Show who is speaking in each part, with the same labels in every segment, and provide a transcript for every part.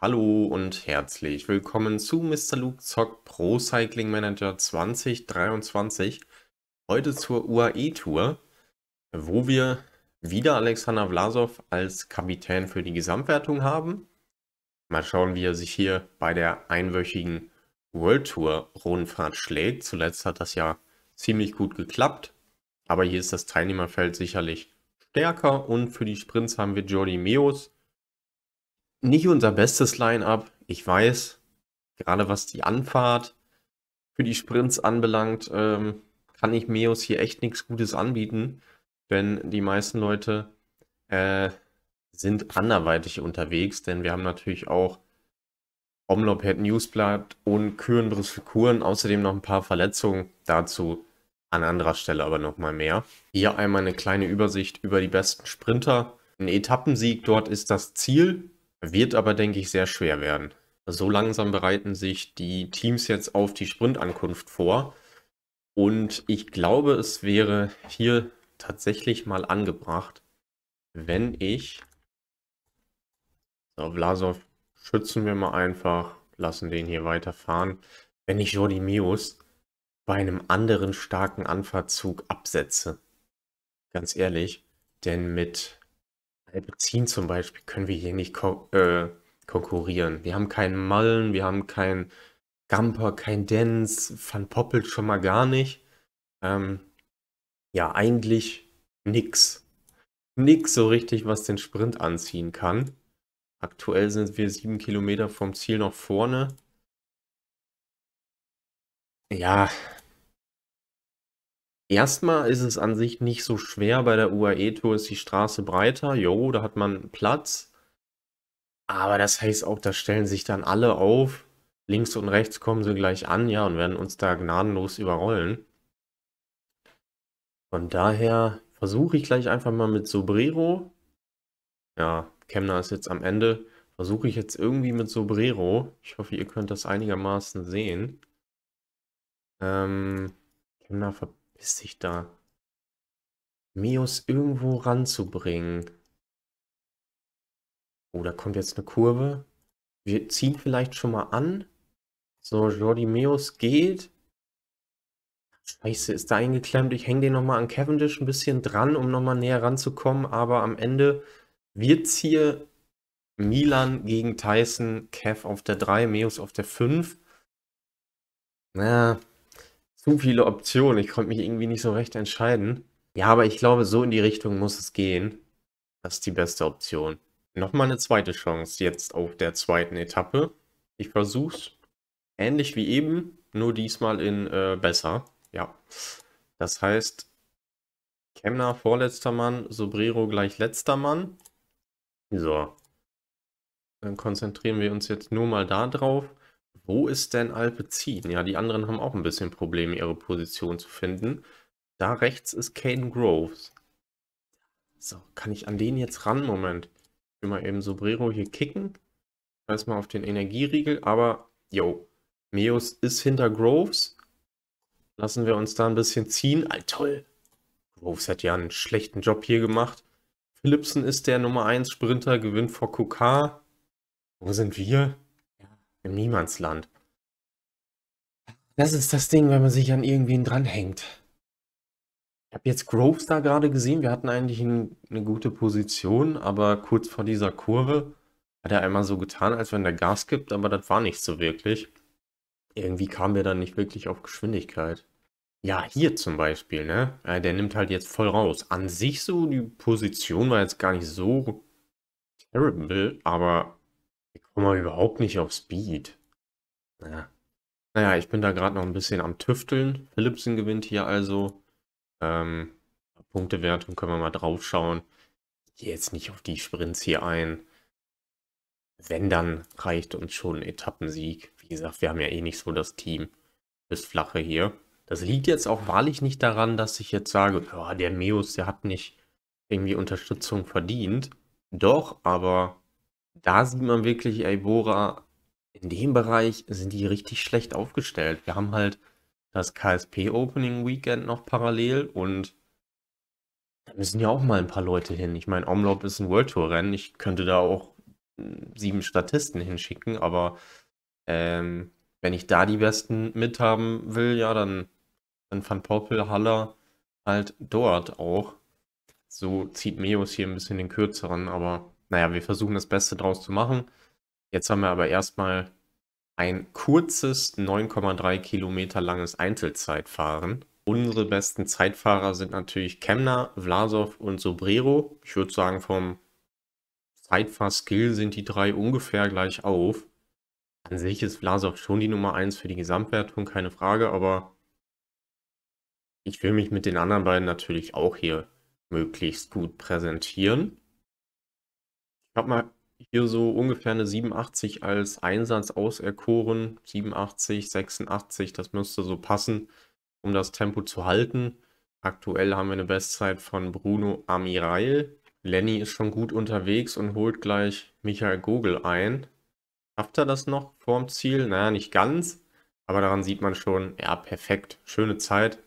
Speaker 1: Hallo und herzlich willkommen zu Mr. Luke Zock Pro Cycling Manager 2023. Heute zur UAE Tour, wo wir wieder Alexander Vlasov als Kapitän für die Gesamtwertung haben. Mal schauen, wie er sich hier bei der einwöchigen World Tour Rundfahrt schlägt. Zuletzt hat das ja ziemlich gut geklappt, aber hier ist das Teilnehmerfeld sicherlich stärker und für die Sprints haben wir Jordi Meos nicht unser bestes Line-up. Ich weiß, gerade was die Anfahrt für die Sprints anbelangt, ähm, kann ich Meos hier echt nichts Gutes anbieten, denn die meisten Leute äh, sind anderweitig unterwegs, denn wir haben natürlich auch Omlopet Newsblatt und Küren Brüssel Kuren, außerdem noch ein paar Verletzungen dazu an anderer Stelle aber nochmal mehr. Hier einmal eine kleine Übersicht über die besten Sprinter. Ein Etappensieg dort ist das Ziel, wird aber, denke ich, sehr schwer werden. So langsam bereiten sich die Teams jetzt auf die Sprintankunft vor. Und ich glaube, es wäre hier tatsächlich mal angebracht, wenn ich... So, Vlasov schützen wir mal einfach, lassen den hier weiterfahren. Wenn ich Jordi Mius bei einem anderen starken Anfahrtzug absetze. Ganz ehrlich, denn mit äh, Benzin zum Beispiel können wir hier nicht ko äh, konkurrieren. Wir haben keinen Mullen, wir haben keinen Gamper, kein Dance, Van Poppelt schon mal gar nicht. Ähm, ja, eigentlich nix. Nix so richtig, was den Sprint anziehen kann. Aktuell sind wir sieben
Speaker 2: Kilometer vom Ziel noch vorne. Ja, Erstmal ist es an sich nicht so schwer. Bei der UAE-Tour
Speaker 1: ist die Straße breiter. Jo, da hat man Platz. Aber das heißt auch, da stellen sich dann alle auf. Links und rechts kommen sie gleich an, ja, und werden uns da gnadenlos überrollen. Von daher versuche ich gleich einfach mal mit Sobrero. Ja, Kemner ist jetzt am Ende. Versuche ich jetzt irgendwie mit Sobrero. Ich hoffe, ihr könnt das einigermaßen sehen.
Speaker 2: Ähm, Kemner verpasst ist sich da. Mios irgendwo ranzubringen. Oh, da kommt jetzt eine Kurve. Wir ziehen vielleicht schon mal an. So, Jordi Meus geht.
Speaker 1: Scheiße, ist da eingeklemmt. Ich hänge den nochmal an Cavendish ein bisschen dran, um nochmal näher ranzukommen. Aber am Ende wird hier Milan gegen Tyson, Kev auf der 3, Meus auf der 5. Na, zu viele Optionen. Ich konnte mich irgendwie nicht so recht entscheiden. Ja, aber ich glaube, so in die Richtung muss es gehen. Das ist die beste Option. Nochmal eine zweite Chance jetzt auf der zweiten Etappe. Ich versuch's. Ähnlich wie eben, nur diesmal in äh, besser. Ja. Das heißt, Kemner vorletzter Mann, Sobrero gleich letzter Mann. So. Dann konzentrieren wir uns jetzt nur mal da drauf. Wo ist denn Alpecin? Ja, die anderen haben auch ein bisschen Probleme, ihre Position zu finden. Da rechts ist Caden Groves. So, kann ich an den jetzt ran? Moment. Ich will mal eben Sobrero hier kicken. Erstmal auf den Energieriegel, aber yo, Meus ist hinter Groves. Lassen wir uns da ein bisschen ziehen. All toll. Groves hat ja einen schlechten Job hier gemacht. Philipsen ist der Nummer 1 Sprinter, gewinnt vor Kukar. Wo sind wir? Im Niemandsland.
Speaker 2: Das ist das Ding, wenn man sich
Speaker 1: an irgendwen dranhängt. Ich habe jetzt Groves da gerade gesehen. Wir hatten eigentlich ein, eine gute Position, aber kurz vor dieser Kurve hat er einmal so getan, als wenn der Gas gibt, aber das war nicht so wirklich. Irgendwie kamen wir dann nicht wirklich auf Geschwindigkeit. Ja, hier zum Beispiel, ne? Äh, der nimmt halt jetzt voll raus. An sich so, die Position war jetzt gar nicht so terrible, aber Komm mal überhaupt nicht auf Speed. Naja. Naja, ich bin da gerade noch ein bisschen am Tüfteln. Philipsen gewinnt hier also. Ähm, Punktewertung können wir mal drauf schauen. Ich gehe jetzt nicht auf die Sprints hier ein. Wenn, dann reicht uns schon ein Etappensieg. Wie gesagt, wir haben ja eh nicht so das Team. Das Flache hier. Das liegt jetzt auch wahrlich nicht daran, dass ich jetzt sage, oh, der Meus, der hat nicht irgendwie Unterstützung verdient. Doch, aber da sieht man wirklich, Eibora, in dem Bereich sind die richtig schlecht aufgestellt. Wir haben halt das KSP Opening Weekend noch parallel und da müssen ja auch mal ein paar Leute hin. Ich meine, Omlop ist ein World Tour Rennen. Ich könnte da auch hm, sieben Statisten hinschicken, aber ähm, wenn ich da die Besten mithaben will, ja, dann, dann Van Poppel, Haller halt dort auch. So zieht Meos hier ein bisschen den kürzeren, aber naja, wir versuchen das Beste draus zu machen. Jetzt haben wir aber erstmal ein kurzes 9,3 Kilometer langes Einzelzeitfahren. Unsere besten Zeitfahrer sind natürlich Kemner, Vlasov und Sobrero. Ich würde sagen, vom Zeitfahrskill sind die drei ungefähr gleich auf. An sich ist Vlasov schon die Nummer 1 für die Gesamtwertung, keine Frage, aber ich will mich mit den anderen beiden natürlich auch hier möglichst gut präsentieren habe mal hier so ungefähr eine 87 als Einsatz auserkoren. 87, 86, das müsste so passen, um das Tempo zu halten. Aktuell haben wir eine Bestzeit von Bruno Amiral. Lenny ist schon gut unterwegs und holt gleich Michael Gogel ein. Schafft er das noch vorm Ziel? Naja, nicht ganz. Aber daran sieht man schon, ja, perfekt. Schöne Zeit.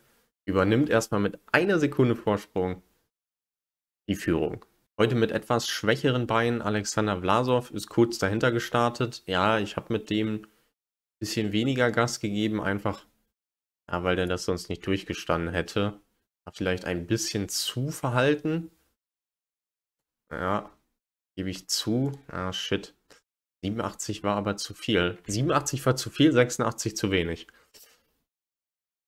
Speaker 1: Übernimmt erstmal mit einer Sekunde Vorsprung die Führung. Heute mit etwas schwächeren Beinen. Alexander Vlasov ist kurz dahinter gestartet. Ja, ich habe mit dem ein bisschen weniger Gas gegeben, einfach ja, weil der das sonst nicht durchgestanden hätte. War vielleicht ein bisschen zu verhalten. Ja, gebe ich zu. Ah, shit. 87 war aber zu viel. 87 war zu viel, 86 zu wenig.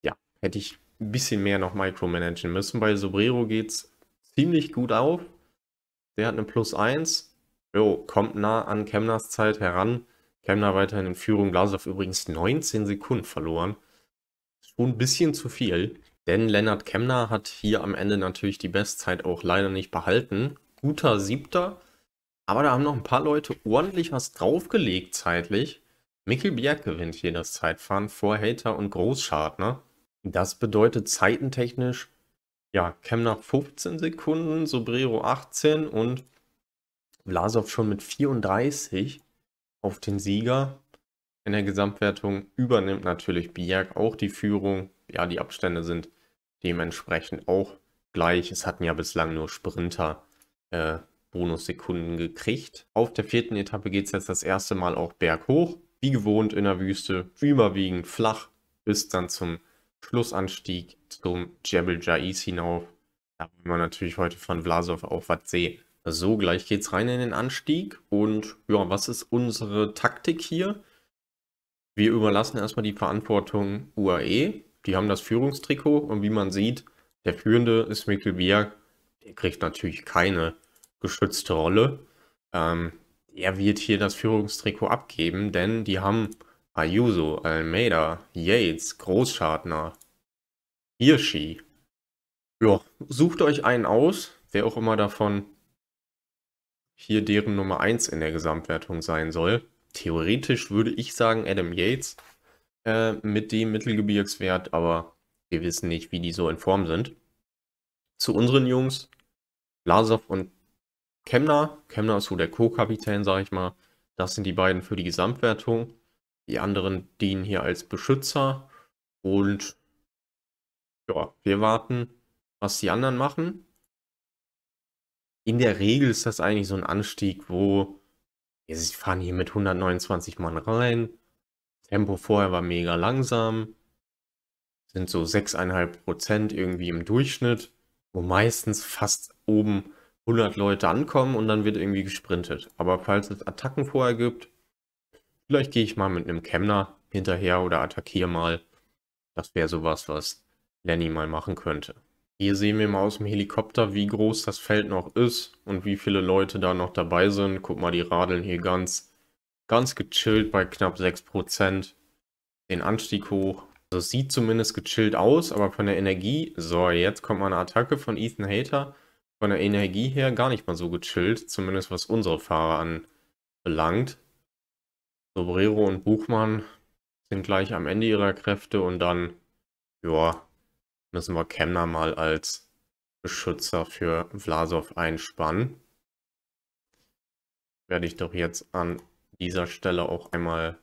Speaker 1: Ja, hätte ich ein bisschen mehr noch micromanagen müssen. Bei Sobrero geht es ziemlich gut auf. Der hat eine Plus 1. Jo, kommt nah an Kemners Zeit heran. Kemner weiterhin in Führung. Blasow übrigens 19 Sekunden verloren. Schon ein bisschen zu viel. Denn Lennart Kemner hat hier am Ende natürlich die Bestzeit auch leider nicht behalten. Guter Siebter. Aber da haben noch ein paar Leute ordentlich was draufgelegt zeitlich. Mikkel Bjerg gewinnt hier das Zeitfahren vor Hater und Großschartner. Das bedeutet zeitentechnisch ja, Kemner 15 Sekunden, Sobrero 18 und Vlasov schon mit 34 auf den Sieger. In der Gesamtwertung übernimmt natürlich Biak auch die Führung. Ja, die Abstände sind dementsprechend auch gleich. Es hatten ja bislang nur Sprinter äh, Bonussekunden gekriegt. Auf der vierten Etappe geht es jetzt das erste Mal auch berghoch. Wie gewohnt in der Wüste, überwiegend flach, bis dann zum Schlussanstieg zum Jebel Jais hinauf. Da wollen wir natürlich heute von Vlasov auf was sehen. So, gleich geht's rein in den Anstieg. Und ja, was ist unsere Taktik hier? Wir überlassen erstmal die Verantwortung UAE. Die haben das Führungstrikot und wie man sieht, der Führende ist Mikkelbjerg. Der kriegt natürlich keine geschützte Rolle. Ähm, er wird hier das Führungstrikot abgeben, denn die haben Ayuso, Almeida, Yates, Großschadner, Hirschi. Ja, sucht euch einen aus, wer auch immer davon hier deren Nummer 1 in der Gesamtwertung sein soll. Theoretisch würde ich sagen Adam Yates äh, mit dem Mittelgebirgswert, aber wir wissen nicht, wie die so in Form sind. Zu unseren Jungs, Lasov und Kemner. Kemner ist so der Co-Kapitän, sage ich mal. Das sind die beiden für die Gesamtwertung. Die anderen dienen hier als Beschützer. Und ja, wir warten, was die anderen machen. In der Regel ist das eigentlich so ein Anstieg, wo ja, sie fahren hier mit 129 Mann rein. Tempo vorher war mega langsam. Sind so 6,5% irgendwie im Durchschnitt, wo meistens fast oben 100 Leute ankommen und dann wird irgendwie gesprintet. Aber falls es Attacken vorher gibt, Vielleicht gehe ich mal mit einem Kemner hinterher oder attackiere mal. Das wäre sowas, was Lenny mal machen könnte. Hier sehen wir mal aus dem Helikopter, wie groß das Feld noch ist und wie viele Leute da noch dabei sind. Guck mal, die radeln hier ganz, ganz gechillt bei knapp 6%. Den Anstieg hoch. Also sieht zumindest gechillt aus, aber von der Energie... So, jetzt kommt mal eine Attacke von Ethan Hater. Von der Energie her gar nicht mal so gechillt, zumindest was unsere Fahrer anbelangt. Sobrero und Buchmann sind gleich am Ende ihrer Kräfte und dann, ja, müssen wir Kemner mal als Beschützer für Vlasov
Speaker 2: einspannen. Werde ich doch jetzt an dieser Stelle auch einmal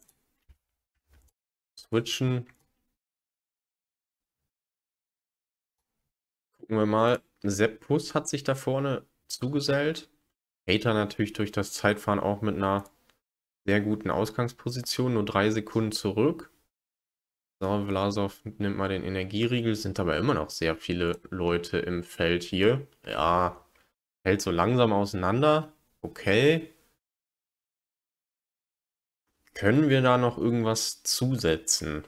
Speaker 2: switchen. Gucken wir mal. Sepp Puss hat sich da vorne
Speaker 1: zugesellt. Hater natürlich durch das Zeitfahren auch mit einer sehr guten Ausgangsposition, nur drei Sekunden zurück. So, Vlasov nimmt mal den Energieriegel, sind aber immer noch sehr viele Leute im Feld hier. Ja,
Speaker 2: hält so langsam auseinander. Okay. Können wir da noch irgendwas zusetzen?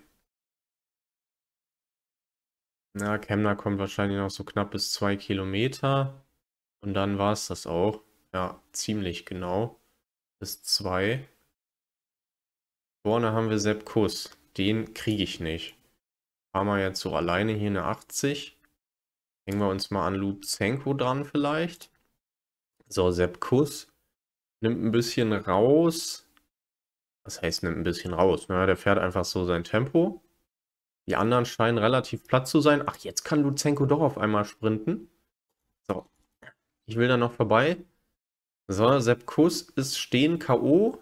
Speaker 1: Na, Kemner kommt wahrscheinlich noch so knapp bis zwei Kilometer. Und dann war es das auch. Ja, ziemlich genau. Bis zwei. Vorne haben wir Sepp Kuss. Den kriege ich nicht. Haben wir jetzt so alleine hier eine 80. Hängen wir uns mal an Lutsenko dran vielleicht. So, Sepp Kuss nimmt ein bisschen raus. Was heißt, nimmt ein bisschen raus? Naja, ne? der fährt einfach so sein Tempo. Die anderen scheinen relativ platt zu sein. Ach, jetzt kann Luzenko doch auf einmal sprinten. So, ich will da noch vorbei. So, Sepp Kuss ist stehen K.O.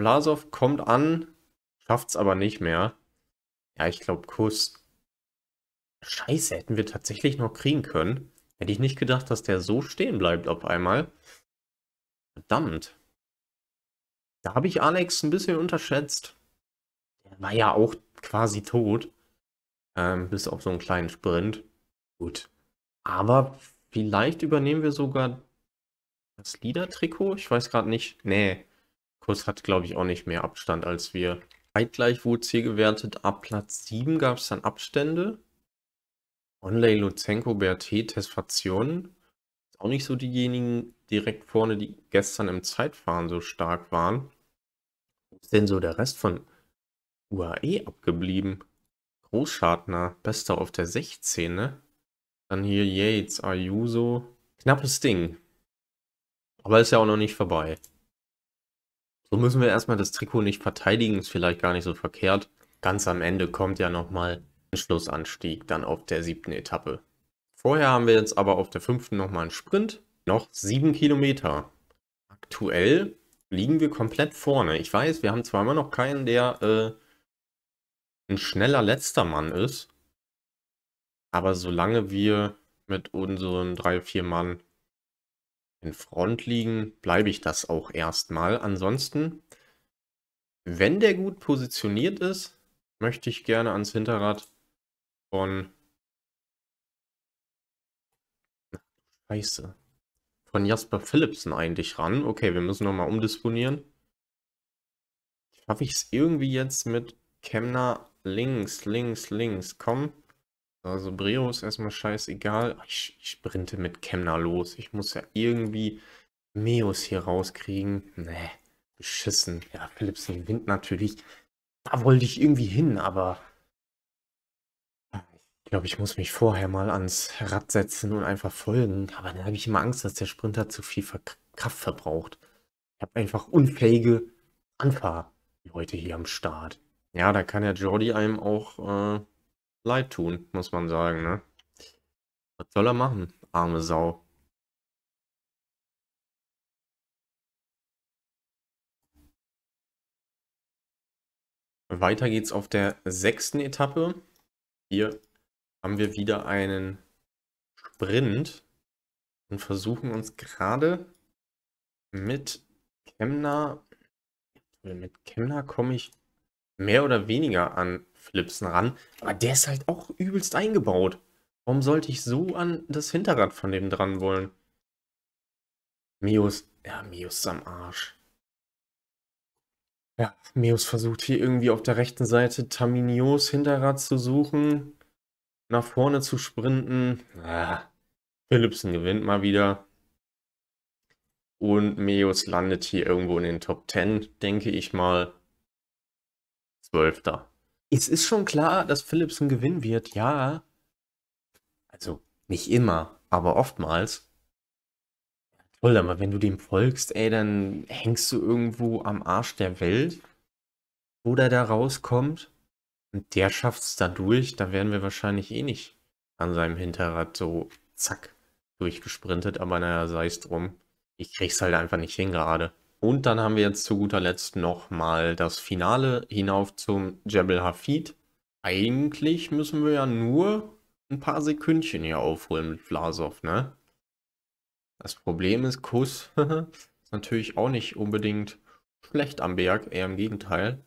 Speaker 1: Vlasov kommt an, schafft es aber nicht mehr. Ja, ich glaube Kuss. Scheiße, hätten wir tatsächlich noch kriegen können. Hätte ich nicht gedacht, dass der so stehen bleibt
Speaker 2: auf einmal. Verdammt. Da habe ich Alex ein bisschen unterschätzt. Der war ja auch quasi tot. Ähm, bis
Speaker 1: auf so einen kleinen Sprint. Gut. Aber vielleicht übernehmen wir sogar das Leader-Trikot. Ich weiß gerade nicht. Nee, Kurs hat, glaube ich, auch nicht mehr Abstand als wir. Zeitgleich wurde C gewertet. Ab Platz 7 gab es dann Abstände. Onlay, Luzenko, BRT, Tesfation. Auch nicht so diejenigen direkt vorne, die gestern im Zeitfahren so stark waren. Wo ist denn so der Rest von UAE abgeblieben? Großschartner, bester auf der 16, ne? Dann hier Yates, Ayuso. Knappes Ding. Aber ist ja auch noch nicht vorbei. So müssen wir erstmal das Trikot nicht verteidigen, ist vielleicht gar nicht so verkehrt. Ganz am Ende kommt ja nochmal ein Schlussanstieg, dann auf der siebten Etappe. Vorher haben wir jetzt aber auf der fünften nochmal einen Sprint. Noch sieben Kilometer. Aktuell liegen wir komplett vorne. Ich weiß, wir haben zwar immer noch keinen, der äh, ein schneller letzter Mann ist. Aber solange wir mit unseren drei, vier Mann in Front liegen, bleibe ich das auch erstmal. Ansonsten,
Speaker 2: wenn der gut positioniert ist, möchte ich gerne ans Hinterrad von... Scheiße. Von Jasper Philipsen eigentlich ran. Okay, wir müssen nochmal umdisponieren.
Speaker 1: Habe ich es irgendwie jetzt mit Kemner links, links, links. Komm. Also Breo ist erstmal scheißegal. Ich, ich sprinte mit Kemner los. Ich muss ja irgendwie Meos hier rauskriegen. Nee, beschissen. Ja, Philips den Wind natürlich. Da wollte ich irgendwie hin, aber... Ich glaube, ich muss mich vorher mal ans Rad setzen und einfach folgen. Aber dann habe ich immer Angst, dass der Sprinter zu viel Kraft verbraucht. Ich habe einfach unfähige Anfahrleute hier am Start. Ja, da kann ja Jordi einem auch... Äh leid tun,
Speaker 2: muss man sagen, ne? Was soll er machen, arme Sau? Weiter geht's auf der sechsten Etappe. Hier haben wir wieder einen Sprint und versuchen uns gerade mit Kemner. Mit Kemner
Speaker 1: komme ich mehr oder weniger an Flipsen ran.
Speaker 2: Aber der ist halt auch übelst eingebaut. Warum sollte ich so an das Hinterrad von dem dran wollen? Mios, ja, Mios ist am Arsch. Ja,
Speaker 1: Meus versucht hier irgendwie auf der rechten Seite Taminios Hinterrad zu suchen, nach vorne zu sprinten. Ah, Philipsen gewinnt mal wieder. Und Meus landet hier irgendwo in den Top 10, denke ich mal.
Speaker 2: Zwölfter. Es ist schon klar, dass ein Gewinn wird, ja. Also nicht immer, aber oftmals.
Speaker 1: Toll, aber wenn du dem folgst, ey, dann hängst du irgendwo am Arsch der Welt, wo der da rauskommt. Und der schafft es da durch, dann wären wir wahrscheinlich eh nicht an seinem Hinterrad so zack durchgesprintet, aber naja, sei es drum. Ich krieg's halt einfach nicht hin gerade. Und dann haben wir jetzt zu guter Letzt nochmal das Finale hinauf zum Jebel Hafid. Eigentlich müssen wir ja nur ein paar Sekündchen hier aufholen mit Vlasov, ne? Das Problem ist, Kuss ist natürlich auch nicht unbedingt schlecht am Berg, eher im Gegenteil.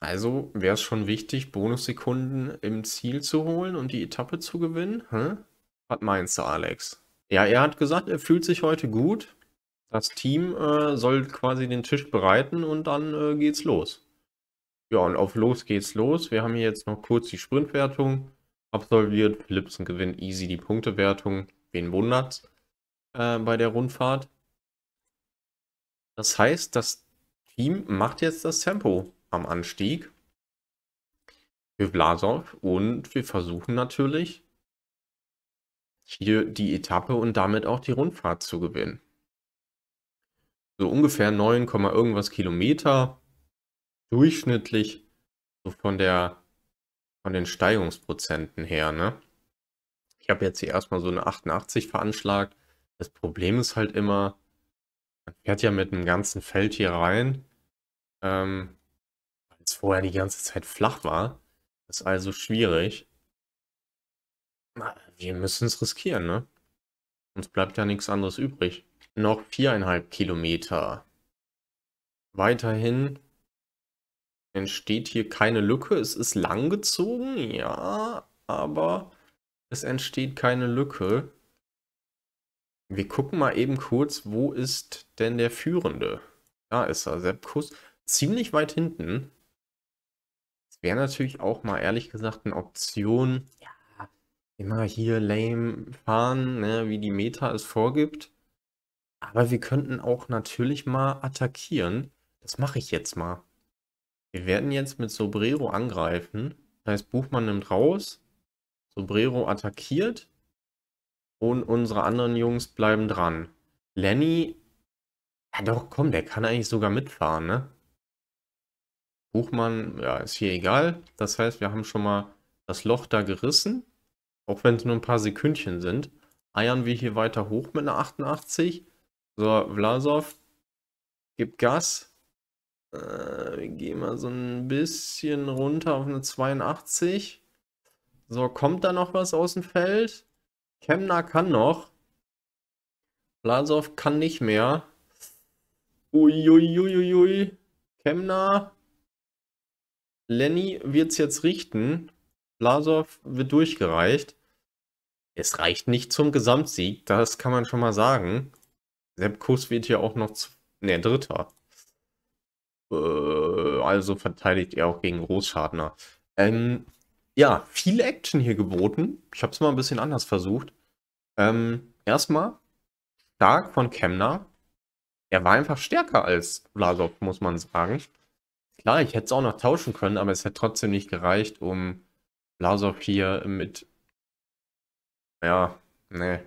Speaker 1: Also wäre es schon wichtig, Bonussekunden im Ziel zu holen und die Etappe zu gewinnen? Hm? Was meinst du, Alex? Ja, er hat gesagt, er fühlt sich heute gut. Das Team äh, soll quasi den Tisch bereiten und dann äh, geht's los. Ja, und auf los geht's los. Wir haben hier jetzt noch kurz die Sprintwertung absolviert. Philipsen gewinnt easy die Punktewertung. Wen wundert's äh, bei der Rundfahrt? Das heißt, das Team macht jetzt das Tempo am Anstieg für Blasov und wir versuchen natürlich hier die Etappe und damit auch die Rundfahrt zu gewinnen so ungefähr 9, irgendwas Kilometer durchschnittlich so von der von den Steigungsprozenten her, ne? Ich habe jetzt hier erstmal so eine 88 veranschlagt. Das Problem ist halt immer, man fährt ja mit einem ganzen Feld hier rein, ähm, weil es vorher die ganze Zeit flach war. Das ist also schwierig. Na, wir müssen es riskieren, ne? Uns bleibt ja nichts anderes übrig noch viereinhalb Kilometer. Weiterhin entsteht hier keine Lücke. Es ist langgezogen, ja, aber es entsteht keine Lücke. Wir gucken mal eben kurz, wo ist denn der Führende? Da ist er, Sepkus. Ziemlich weit hinten. Das wäre natürlich auch mal ehrlich gesagt eine Option. Ja, immer hier lame fahren, ne, wie die Meta es vorgibt. Aber wir könnten auch natürlich mal attackieren. Das mache ich jetzt mal. Wir werden jetzt mit Sobrero angreifen. Das heißt, Buchmann nimmt raus. Sobrero attackiert. Und unsere anderen Jungs bleiben dran. Lenny. Ja doch, komm, der kann eigentlich sogar mitfahren, ne? Buchmann, ja, ist hier egal. Das heißt, wir haben schon mal das Loch da gerissen. Auch wenn es nur ein paar Sekündchen sind. Eiern wir hier weiter hoch mit einer 88. So, Vlasov, gibt Gas. Äh, wir gehen mal so ein bisschen runter auf eine 82. So, kommt da noch was aus dem Feld? Kemner kann noch. Vlasov kann nicht mehr. Uiuiuiui. Kemner. Lenny wird es jetzt richten. Vlasov wird durchgereicht. Es reicht nicht zum Gesamtsieg, das kann man schon mal sagen. Sepp Kuss wird hier auch noch ne, dritter. Äh, also verteidigt er auch gegen Großschadner. Ähm, ja, viel Action hier geboten. Ich habe es mal ein bisschen anders versucht. Ähm, erstmal stark von Kemner. Er war einfach stärker als Vlasov, muss man sagen. Klar, ich hätte es auch noch tauschen können, aber es hätte trotzdem nicht gereicht, um Vlasov hier mit. Ja, ne,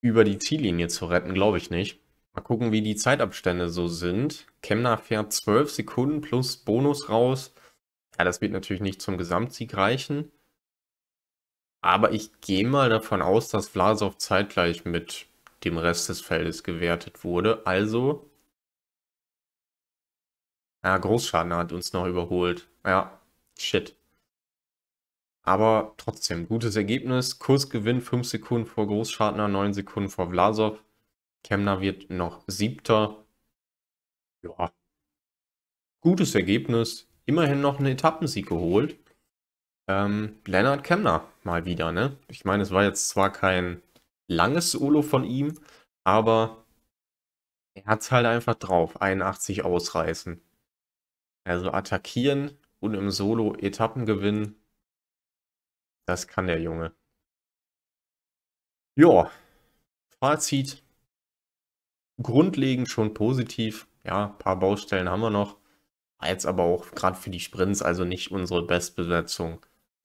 Speaker 1: über die Ziellinie zu retten, glaube ich nicht. Mal gucken, wie die Zeitabstände so sind. Kemner fährt 12 Sekunden plus Bonus raus. Ja, das wird natürlich nicht zum Gesamtsieg reichen. Aber ich gehe mal davon aus, dass Vlasov zeitgleich mit
Speaker 2: dem Rest des Feldes gewertet wurde. Also. Ja, Großschaden hat uns noch überholt. Ja, shit.
Speaker 1: Aber trotzdem, gutes Ergebnis. Kursgewinn 5 Sekunden vor Großschartner, 9 Sekunden vor Vlasov. Kemner wird noch siebter. Ja, gutes Ergebnis. Immerhin noch einen Etappensieg geholt. Ähm, Lennart Kemner mal wieder, ne? Ich meine, es war jetzt zwar kein langes Solo von ihm, aber er hat es halt einfach drauf. 81 ausreißen.
Speaker 2: Also attackieren und im Solo Etappen gewinnen das kann der Junge. Ja, Fazit. Grundlegend schon positiv. Ja, ein paar Baustellen haben wir noch.
Speaker 1: Jetzt aber auch gerade für die Sprints, also nicht unsere Bestbesetzung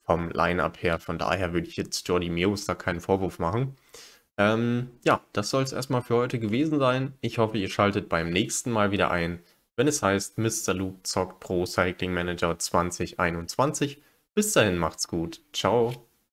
Speaker 1: vom Line-Up her. Von daher würde ich jetzt Jordi Meus da keinen Vorwurf machen. Ähm, ja, das soll es erstmal für heute gewesen sein. Ich hoffe, ihr schaltet beim nächsten Mal wieder ein, wenn es heißt,
Speaker 2: Mr. Luke zockt Pro Cycling Manager 2021. Bis dahin macht's gut. Ciao.